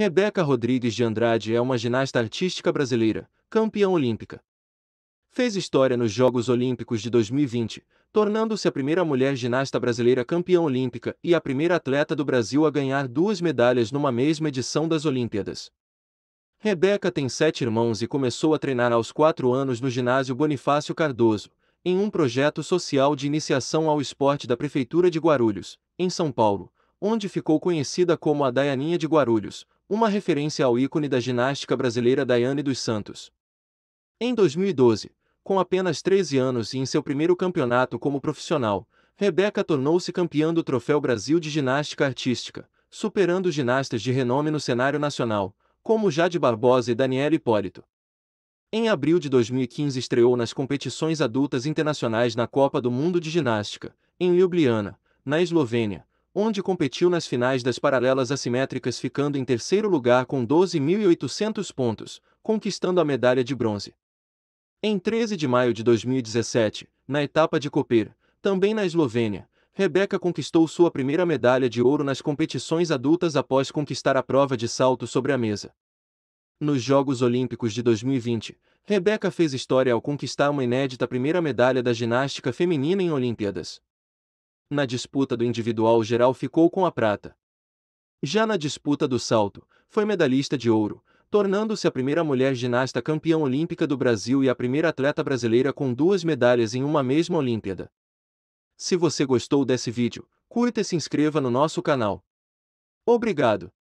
Rebeca Rodrigues de Andrade é uma ginasta artística brasileira, campeã olímpica. Fez história nos Jogos Olímpicos de 2020, tornando-se a primeira mulher ginasta brasileira campeã olímpica e a primeira atleta do Brasil a ganhar duas medalhas numa mesma edição das Olimpíadas. Rebeca tem sete irmãos e começou a treinar aos quatro anos no ginásio Bonifácio Cardoso, em um projeto social de iniciação ao esporte da Prefeitura de Guarulhos, em São Paulo, onde ficou conhecida como a Daianinha de Guarulhos, uma referência ao ícone da ginástica brasileira Daiane dos Santos. Em 2012, com apenas 13 anos e em seu primeiro campeonato como profissional, Rebeca tornou-se campeã do Troféu Brasil de Ginástica Artística, superando ginastas de renome no cenário nacional, como Jade Barbosa e Daniela Hipólito. Em abril de 2015 estreou nas competições adultas internacionais na Copa do Mundo de Ginástica, em Ljubljana, na Eslovênia, onde competiu nas finais das paralelas assimétricas, ficando em terceiro lugar com 12.800 pontos, conquistando a medalha de bronze. Em 13 de maio de 2017, na etapa de Koper, também na Eslovênia, Rebeca conquistou sua primeira medalha de ouro nas competições adultas após conquistar a prova de salto sobre a mesa. Nos Jogos Olímpicos de 2020, Rebeca fez história ao conquistar uma inédita primeira medalha da ginástica feminina em Olimpíadas na disputa do individual geral ficou com a prata. Já na disputa do salto, foi medalhista de ouro, tornando-se a primeira mulher ginasta campeã olímpica do Brasil e a primeira atleta brasileira com duas medalhas em uma mesma Olimpíada. Se você gostou desse vídeo, curta e se inscreva no nosso canal. Obrigado!